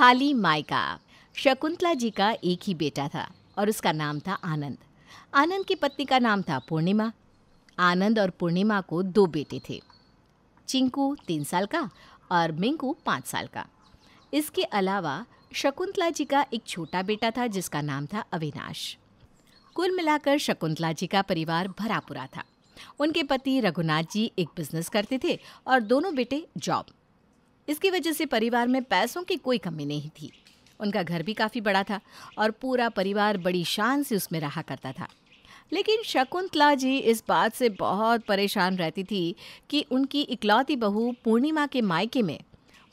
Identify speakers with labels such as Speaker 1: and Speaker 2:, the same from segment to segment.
Speaker 1: खाली मायका शकुंतला जी का एक ही बेटा था और उसका नाम था आनंद आनंद की पत्नी का नाम था पूर्णिमा आनंद और पूर्णिमा को दो बेटे थे चिंकू तीन साल का और मिंकू पाँच साल का इसके अलावा शकुंतला जी का एक छोटा बेटा था जिसका नाम था अविनाश कुल मिलाकर शकुंतला जी का परिवार भरा पूरा था उनके पति रघुनाथ जी एक बिजनेस करते थे और दोनों बेटे जॉब इसकी वजह से परिवार में पैसों की कोई कमी नहीं थी उनका घर भी काफ़ी बड़ा था और पूरा परिवार बड़ी शान से उसमें रहा करता था लेकिन शकुंतला जी इस बात से बहुत परेशान रहती थी कि उनकी इकलौती बहू पूर्णिमा के मायके में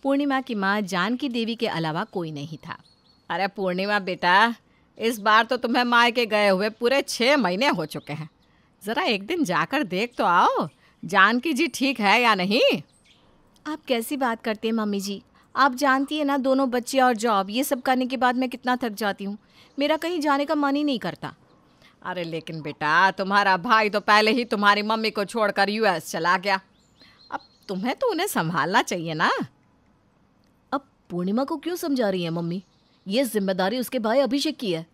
Speaker 1: पूर्णिमा की माँ जानकी देवी के अलावा कोई नहीं था अरे पूर्णिमा बेटा इस बार तो तुम्हें मायके गए हुए पूरे छः महीने हो चुके हैं ज़रा एक दिन जाकर देख तो आओ जानकी जी ठीक है या नहीं आप कैसी बात करते हैं मम्मी जी आप जानती है ना दोनों बच्चे और जॉब ये सब करने के बाद मैं कितना थक जाती हूँ मेरा कहीं जाने का मन ही नहीं करता अरे लेकिन बेटा तुम्हारा भाई तो पहले ही तुम्हारी मम्मी को छोड़कर यूएस चला गया अब तुम्हें तो उन्हें संभालना चाहिए ना अब पूर्णिमा को क्यों समझा रही है मम्मी ये जिम्मेदारी उसके भाई अभिषेक की है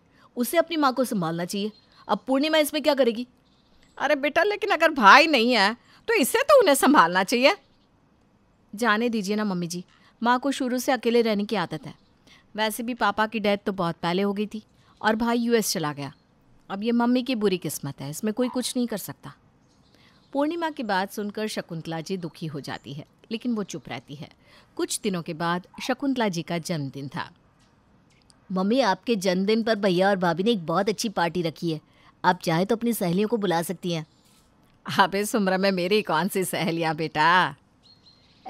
Speaker 1: उसे अपनी माँ को संभालना चाहिए अब पूर्णिमा इसमें क्या करेगी अरे बेटा लेकिन अगर भाई नहीं है तो इसे तो उन्हें संभालना चाहिए जाने दीजिए ना मम्मी जी माँ को शुरू से अकेले रहने की आदत है वैसे भी पापा की डेथ तो बहुत पहले हो गई थी और भाई यूएस चला गया अब ये मम्मी की बुरी किस्मत है इसमें कोई कुछ नहीं कर सकता पूर्णिमा की बात सुनकर शकुंतला जी दुखी हो जाती है लेकिन वो चुप रहती है कुछ दिनों के बाद शकुंतला जी का जन्मदिन था मम्मी आपके जन्मदिन पर भैया और भाभी ने एक बहुत अच्छी पार्टी रखी है आप चाहे तो अपनी सहेलियों को बुला सकती हैं आप इस उम्र में मेरी कौन सी सहेलियाँ बेटा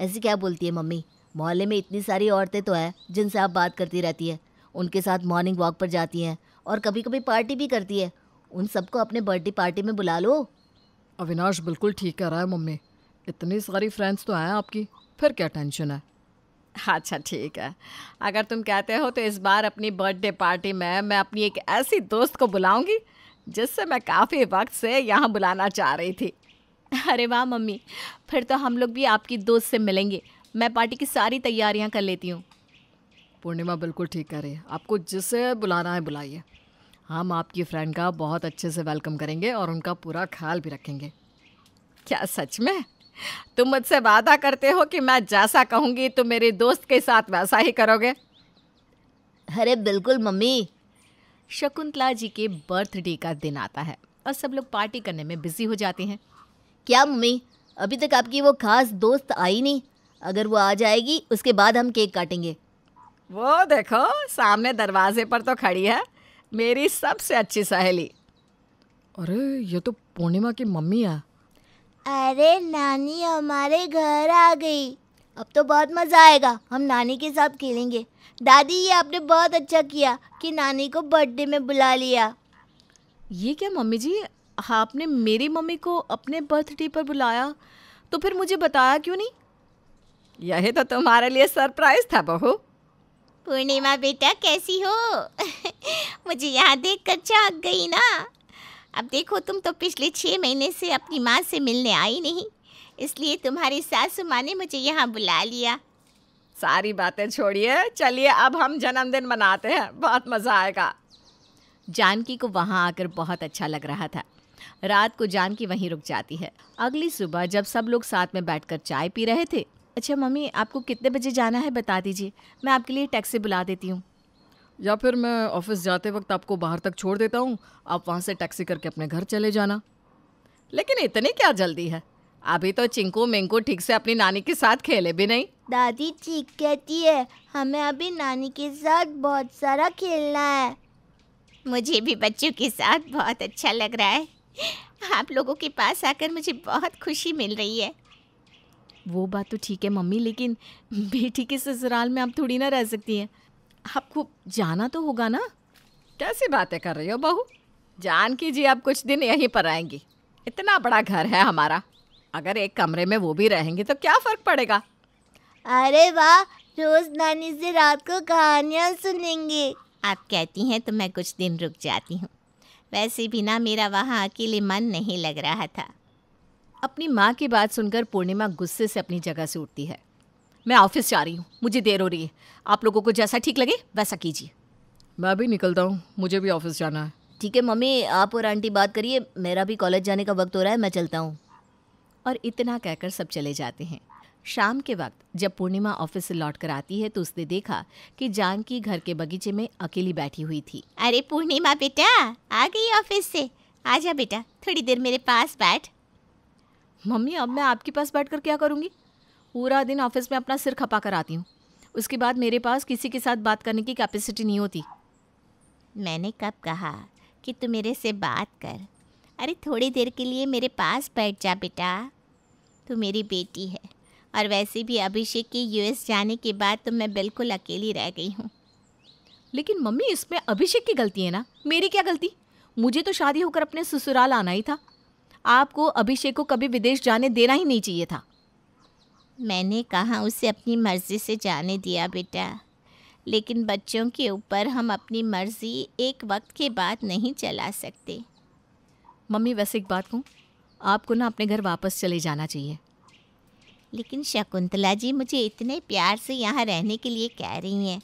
Speaker 1: ऐसे क्या बोलती है मम्मी मोहल्ले में इतनी सारी औरतें तो हैं जिनसे आप बात करती रहती है उनके साथ मॉर्निंग वॉक पर जाती हैं और कभी कभी पार्टी भी करती है उन सबको अपने बर्थडे पार्टी में बुला लो अविनाश बिल्कुल ठीक कह रहा है मम्मी इतनी सारी फ्रेंड्स तो हैं आपकी फिर क्या टेंशन है अच्छा ठीक है अगर तुम कहते हो तो इस बार अपनी बर्थडे पार्टी में मैं अपनी एक ऐसी दोस्त को बुलाऊंगी जिससे मैं काफ़ी वक्त से यहाँ बुलाना चाह रही थी अरे वाह मम्मी फिर तो हम लोग भी आपकी दोस्त से मिलेंगे मैं पार्टी की सारी तैयारियां कर लेती हूँ पूर्णिमा बिल्कुल ठीक कर रही है आपको जिसे बुलाना है बुलाइए हम आपकी फ्रेंड का बहुत अच्छे से वेलकम करेंगे और उनका पूरा ख्याल भी रखेंगे क्या सच में तुम मुझसे वादा करते हो कि मैं जैसा कहूँगी तो मेरे दोस्त के साथ वैसा ही करोगे अरे बिल्कुल मम्मी शकुंतला जी के बर्थडे का दिन आता है और सब लोग पार्टी करने में बिजी हो जाते हैं क्या मम्मी अभी तक आपकी वो खास दोस्त आई नहीं अगर वो आ जाएगी उसके बाद हम केक काटेंगे वो देखो सामने दरवाजे पर तो खड़ी है मेरी सबसे अच्छी सहेली अरे ये तो पूर्णिमा की मम्मी है अरे नानी हमारे घर आ गई अब तो बहुत मज़ा आएगा हम नानी के साथ खेलेंगे दादी ये आपने बहुत अच्छा किया कि नानी को बर्थडे में बुला लिया ये क्या मम्मी जी हाँ, आपने मेरी मम्मी को अपने बर्थडे पर बुलाया तो फिर मुझे बताया क्यों नहीं यही तो तुम्हारे लिए सरप्राइज था बहू पूर्णिमा बेटा कैसी हो मुझे यहाँ देख कर चौंक गई ना अब देखो तुम तो पिछले छः महीने से अपनी माँ से मिलने आई नहीं इसलिए तुम्हारी सासू माँ ने मुझे यहाँ बुला लिया सारी बातें छोड़िए चलिए अब हम जन्मदिन मनाते हैं बहुत मज़ा आएगा जानकी को वहाँ आकर बहुत अच्छा लग रहा था रात को जानकी वहीं रुक जाती है अगली सुबह जब सब लोग साथ में बैठकर चाय पी रहे थे अच्छा मम्मी आपको कितने बजे जाना है बता दीजिए मैं आपके लिए टैक्सी बुला देती हूँ या फिर मैं ऑफिस जाते वक्त आपको बाहर तक छोड़ देता हूँ आप वहाँ से टैक्सी करके अपने घर चले जाना लेकिन इतनी क्या जल्दी है अभी तो चिंको मिंको ठीक से अपनी नानी के साथ खेले भी नहीं दादी ठीक कहती है हमें अभी नानी के साथ बहुत सारा खेलना है मुझे भी बच्चों के साथ बहुत अच्छा लग रहा है आप लोगों के पास आकर मुझे बहुत खुशी मिल रही है वो बात तो ठीक है मम्मी लेकिन बेटी के ससुराल में आप थोड़ी ना रह सकती हैं आपको जाना तो होगा ना कैसी बातें कर रही हो बहू जान की जी आप कुछ दिन यहीं पर रहेंगी इतना बड़ा घर है हमारा अगर एक कमरे में वो भी रहेंगे तो क्या फ़र्क पड़ेगा अरे वाह रोज नानी से रात को कहानियाँ सुनेंगे आप कहती हैं तो मैं कुछ दिन रुक जाती हूँ वैसे भी ना मेरा वहाँ अकेले मन नहीं लग रहा था अपनी माँ की बात सुनकर पूर्णिमा गुस्से से अपनी जगह से उठती है मैं ऑफिस जा रही हूँ मुझे देर हो रही है आप लोगों को जैसा ठीक लगे वैसा कीजिए मैं भी निकलता हूँ मुझे भी ऑफिस जाना है ठीक है मम्मी आप और आंटी बात करिए मेरा भी कॉलेज जाने का वक्त हो रहा है मैं चलता हूँ और इतना कहकर सब चले जाते हैं शाम के वक्त जब पूर्णिमा ऑफिस से लौट कर आती है तो उसने देखा कि जानकी घर के बगीचे में अकेली बैठी हुई थी अरे पूर्णिमा बेटा आ गई ऑफिस से आ जा बेटा थोड़ी देर मेरे पास बैठ मम्मी अब मैं आपके पास बैठ कर क्या करूँगी पूरा दिन ऑफिस में अपना सिर खपा कर आती हूँ उसके बाद मेरे पास किसी के साथ बात करने की कैपेसिटी नहीं होती मैंने कब कहा कि तू मेरे से बात कर अरे थोड़ी देर के लिए मेरे पास बैठ जा बेटा तू मेरी बेटी है और वैसे भी अभिषेक के यूएस जाने के बाद तो मैं बिल्कुल अकेली रह गई हूँ लेकिन मम्मी इसमें अभिषेक की गलती है ना मेरी क्या गलती मुझे तो शादी होकर अपने ससुराल आना ही था आपको अभिषेक को कभी विदेश जाने देना ही नहीं चाहिए था मैंने कहा उसे अपनी मर्ज़ी से जाने दिया बेटा लेकिन बच्चों के ऊपर हम अपनी मर्ज़ी एक वक्त के बाद नहीं चला सकते मम्मी वैसे एक बात कहूँ आपको ना अपने घर वापस चले जाना चाहिए लेकिन शकुंतला जी मुझे इतने प्यार से यहाँ रहने के लिए कह रही हैं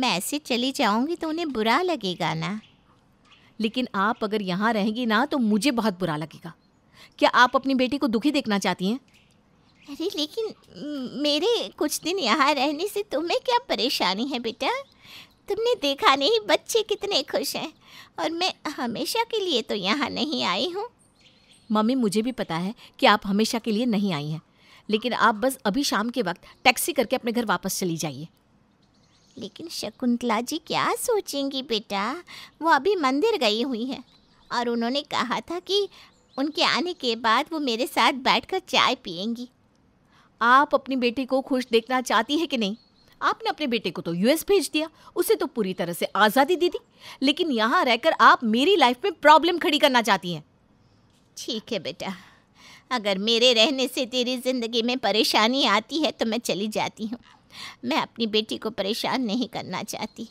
Speaker 1: मैं ऐसे चली जाऊँगी तो उन्हें बुरा लगेगा ना लेकिन आप अगर यहाँ रहेंगी ना तो मुझे बहुत बुरा लगेगा क्या आप अपनी बेटी को दुखी देखना चाहती हैं अरे लेकिन मेरे कुछ दिन यहाँ रहने से तुम्हें क्या परेशानी है बेटा तुमने देखा नहीं बच्चे कितने खुश हैं और मैं हमेशा के लिए तो यहाँ नहीं आई हूँ मम्मी मुझे भी पता है कि आप हमेशा के लिए नहीं आई हैं लेकिन आप बस अभी शाम के वक्त टैक्सी करके अपने घर वापस चली जाइए लेकिन शकुंतला जी क्या सोचेंगी बेटा वो अभी मंदिर गई हुई है और उन्होंने कहा था कि उनके आने के बाद वो मेरे साथ बैठकर चाय पियेंगी आप अपनी बेटी को खुश देखना चाहती है कि नहीं आपने अपने बेटे को तो यूएस भेज दिया उसे तो पूरी तरह से आज़ादी दी थी लेकिन यहाँ रहकर आप मेरी लाइफ में प्रॉब्लम खड़ी करना चाहती हैं ठीक है बेटा अगर मेरे रहने से तेरी ज़िंदगी में परेशानी आती है तो मैं चली जाती हूँ मैं अपनी बेटी को परेशान नहीं करना चाहती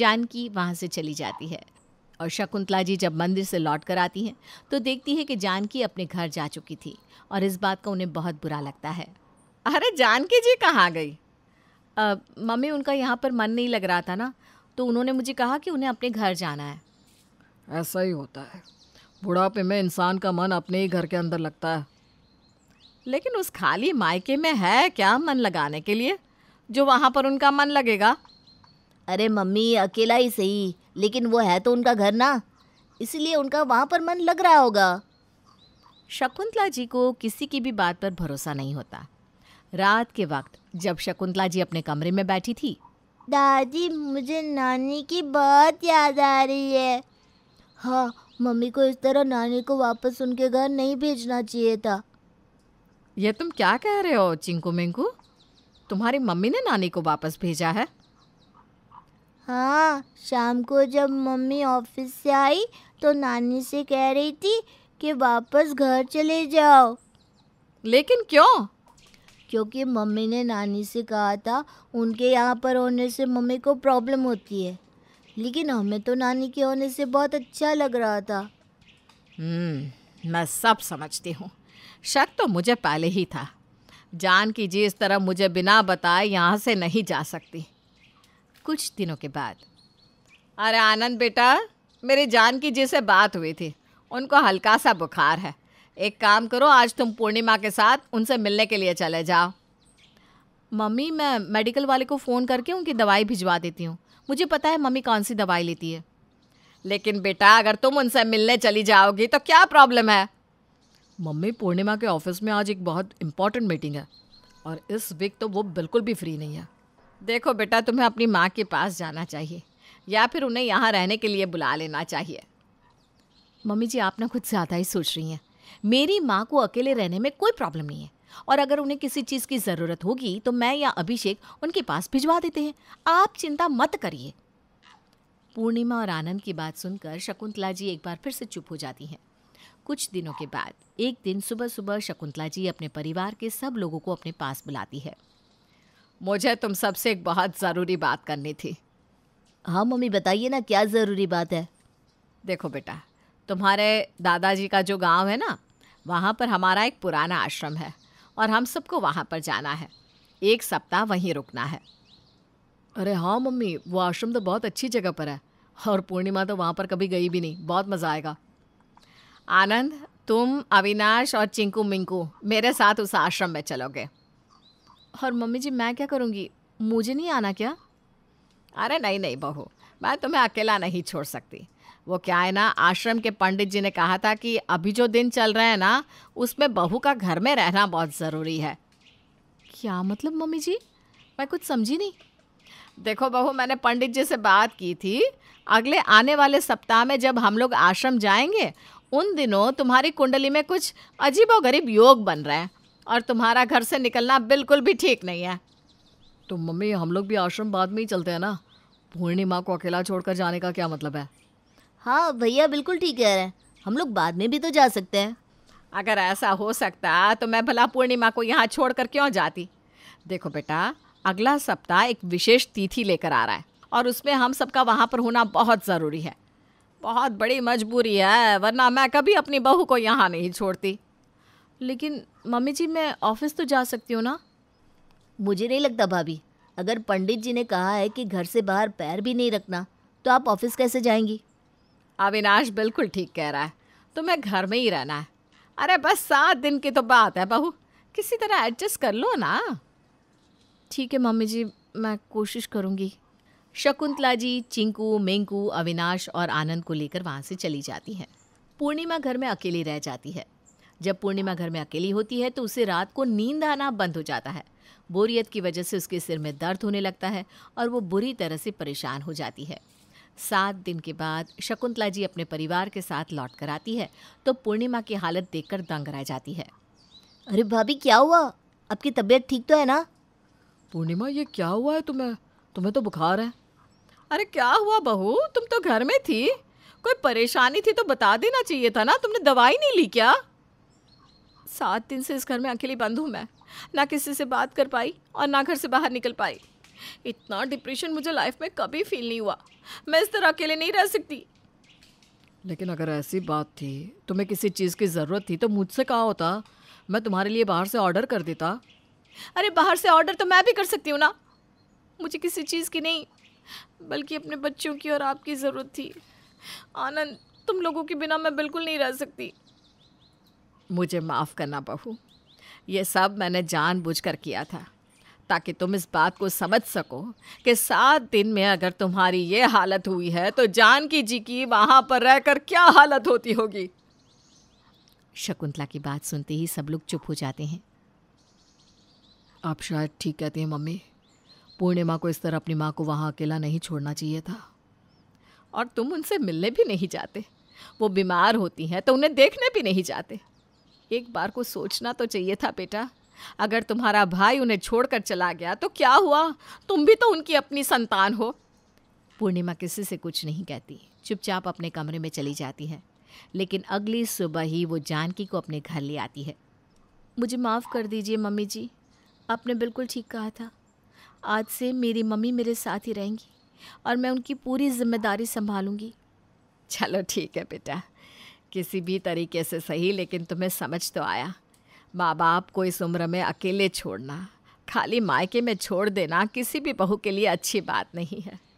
Speaker 1: जानकी वहाँ से चली जाती है और शकुंतला जी जब मंदिर से लौट कर आती हैं तो देखती है कि जानकी अपने घर जा चुकी थी और इस बात का उन्हें बहुत बुरा लगता है अरे जानकी जी कहाँ गई मम्मी उनका यहाँ पर मन नहीं लग रहा था ना तो उन्होंने मुझे कहा कि उन्हें अपने घर जाना है ऐसा ही होता है बुढ़ापे में इंसान का मन अपने ही घर के अंदर लगता है लेकिन उस खाली मायके में है क्या मन लगाने के लिए जो वहाँ पर उनका मन लगेगा अरे मम्मी अकेला ही सही लेकिन वो है तो उनका घर ना इसलिए उनका वहाँ पर मन लग रहा होगा शकुंतला जी को किसी की भी बात पर भरोसा नहीं होता रात के वक्त जब शकुंतला जी अपने कमरे में बैठी थी दादी मुझे नानी की बहुत याद आ रही है हाँ मम्मी को इस तरह नानी को वापस उनके घर नहीं भेजना चाहिए था ये तुम क्या कह रहे हो चिंकू मिंकू तुम्हारी मम्मी ने नानी को वापस भेजा है हाँ शाम को जब मम्मी ऑफिस से आई तो नानी से कह रही थी कि वापस घर चले जाओ लेकिन क्यों क्योंकि मम्मी ने नानी से कहा था उनके यहाँ पर होने से मम्मी को प्रॉब्लम होती है लेकिन हमें तो नानी के होने से बहुत अच्छा लग रहा था हम्म, मैं सब समझती हूँ शक तो मुझे पहले ही था जान की जी इस तरह मुझे बिना बताए यहाँ से नहीं जा सकती कुछ दिनों के बाद अरे आनंद बेटा मेरी जान की जी से बात हुई थी उनको हल्का सा बुखार है एक काम करो आज तुम पूर्णिमा के साथ उनसे मिलने के लिए चले जाओ मम्मी मैं मेडिकल वाले को फ़ोन करके उनकी दवाई भिजवा देती हूँ मुझे पता है मम्मी कौन सी दवाई लेती है लेकिन बेटा अगर तुम उनसे मिलने चली जाओगी तो क्या प्रॉब्लम है मम्मी पूर्णिमा के ऑफिस में आज एक बहुत इम्पोर्टेंट मीटिंग है और इस वीक तो वो बिल्कुल भी फ्री नहीं है देखो बेटा तुम्हें अपनी माँ के पास जाना चाहिए या फिर उन्हें यहाँ रहने के लिए बुला लेना चाहिए मम्मी जी आप ना कुछ ज़्यादा ही सोच रही हैं मेरी माँ को अकेले रहने में कोई प्रॉब्लम नहीं है और अगर उन्हें किसी चीज़ की ज़रूरत होगी तो मैं या अभिषेक उनके पास भिजवा देते हैं आप चिंता मत करिए पूर्णिमा और आनंद की बात सुनकर शकुंतला जी एक बार फिर से चुप हो जाती हैं कुछ दिनों के बाद एक दिन सुबह सुबह शकुंतला जी अपने परिवार के सब लोगों को अपने पास बुलाती है मुझे तुम सबसे एक बहुत ज़रूरी बात करनी थी हाँ मम्मी बताइए ना क्या ज़रूरी बात है देखो बेटा तुम्हारे दादाजी का जो गांव है ना वहाँ पर हमारा एक पुराना आश्रम है और हम सबको वहाँ पर जाना है एक सप्ताह वहीं रुकना है अरे हाँ मम्मी वो आश्रम तो बहुत अच्छी जगह पर है और पूर्णिमा तो वहाँ पर कभी गई भी नहीं बहुत मज़ा आएगा आनंद तुम अविनाश और चिंकू मिंकू मेरे साथ उस आश्रम में चलोगे और मम्मी जी मैं क्या करूँगी मुझे नहीं आना क्या अरे नहीं नहीं बहू मैं तुम्हें अकेला नहीं छोड़ सकती वो क्या है ना आश्रम के पंडित जी ने कहा था कि अभी जो दिन चल रहे हैं ना उसमें बहू का घर में रहना बहुत ज़रूरी है क्या मतलब मम्मी जी मैं कुछ समझी नहीं देखो बहू मैंने पंडित जी से बात की थी अगले आने वाले सप्ताह में जब हम लोग आश्रम जाएंगे उन दिनों तुम्हारी कुंडली में कुछ अजीबोगरीब योग बन रहे हैं और तुम्हारा घर से निकलना बिल्कुल भी ठीक नहीं है तो मम्मी हम लोग भी आश्रम बाद में ही चलते हैं ना पूर्णिमा को अकेला छोड़कर जाने का क्या मतलब है हाँ भैया बिल्कुल ठीक कह रहे हैं हम लोग बाद में भी तो जा सकते हैं अगर ऐसा हो सकता तो मैं भला पूर्णिमा को यहाँ छोड़ कर क्यों जाती देखो बेटा अगला सप्ताह एक विशेष तिथि लेकर आ रहा है और उसमें हम सबका वहाँ पर होना बहुत ज़रूरी है बहुत बड़ी मजबूरी है वरना मैं कभी अपनी बहू को यहाँ नहीं छोड़ती लेकिन मम्मी जी मैं ऑफिस तो जा सकती हूँ ना मुझे नहीं लगता भाभी अगर पंडित जी ने कहा है कि घर से बाहर पैर भी नहीं रखना तो आप ऑफिस कैसे जाएंगी अविनाश बिल्कुल ठीक कह रहा है तुम्हें घर में ही रहना है अरे बस सात दिन की तो बात है बहू किसी तरह एडजस्ट कर लो ना ठीक है मम्मी जी मैं कोशिश करूँगी शकुंतला जी चिंकू मेंकू अविनाश और आनंद को लेकर वहाँ से चली जाती हैं पूर्णिमा घर में अकेली रह जाती है जब पूर्णिमा घर में अकेली होती है तो उसे रात को नींद आना बंद हो जाता है बोरियत की वजह से उसके सिर में दर्द होने लगता है और वो बुरी तरह से परेशान हो जाती है सात दिन के बाद शकुंतला जी अपने परिवार के साथ लौट कर आती है तो पूर्णिमा की हालत देखकर दंग रह जाती है अरे भाभी क्या हुआ आपकी तबीयत ठीक तो है ना पूर्णिमा ये क्या हुआ है तुम्हें तुम्हें तो बुखार है अरे क्या हुआ बहू तुम तो घर में थी कोई परेशानी थी तो बता देना चाहिए था ना तुमने दवाई नहीं ली क्या सात दिन से इस घर में अकेली बंद हूँ मैं ना किसी से बात कर पाई और ना घर से बाहर निकल पाई इतना डिप्रेशन मुझे लाइफ में कभी फील नहीं हुआ मैं इस तरह अकेले नहीं रह सकती लेकिन अगर ऐसी बात थी तुम्हें किसी चीज़ की ज़रूरत थी तो मुझसे कहा होता मैं तुम्हारे लिए बाहर से ऑर्डर कर देता अरे बाहर से ऑर्डर तो मैं भी कर सकती हूँ ना मुझे किसी चीज़ की नहीं बल्कि अपने बच्चों की और आपकी ज़रूरत थी आनंद तुम लोगों के बिना मैं बिल्कुल नहीं रह सकती मुझे माफ़ करना बहू ये सब मैंने जानबूझकर किया था ताकि तुम इस बात को समझ सको कि सात दिन में अगर तुम्हारी ये हालत हुई है तो जानकी जी की वहां पर रहकर क्या हालत होती होगी शकुंतला की बात सुनते ही सब लोग चुप हो जाते हैं आप शायद ठीक कहते हैं मम्मी पूर्णिमा को इस तरह अपनी माँ को वहाँ अकेला नहीं छोड़ना चाहिए था और तुम उनसे मिलने भी नहीं जाते वो बीमार होती हैं तो उन्हें देखने भी नहीं जाते एक बार को सोचना तो चाहिए था बेटा अगर तुम्हारा भाई उन्हें छोड़कर चला गया तो क्या हुआ तुम भी तो उनकी अपनी संतान हो पूर्णिमा किसी से कुछ नहीं कहती चुपचाप अपने कमरे में चली जाती है लेकिन अगली सुबह ही वो जानकी को अपने घर ले आती है मुझे माफ़ कर दीजिए मम्मी जी आपने बिल्कुल ठीक कहा था आज से मेरी मम्मी मेरे साथ ही रहेंगी और मैं उनकी पूरी जिम्मेदारी संभालूंगी चलो ठीक है बेटा किसी भी तरीके से सही लेकिन तुम्हें समझ तो आया माँ बाप को इस उम्र में अकेले छोड़ना खाली मायके में छोड़ देना किसी भी बहू के लिए अच्छी बात नहीं है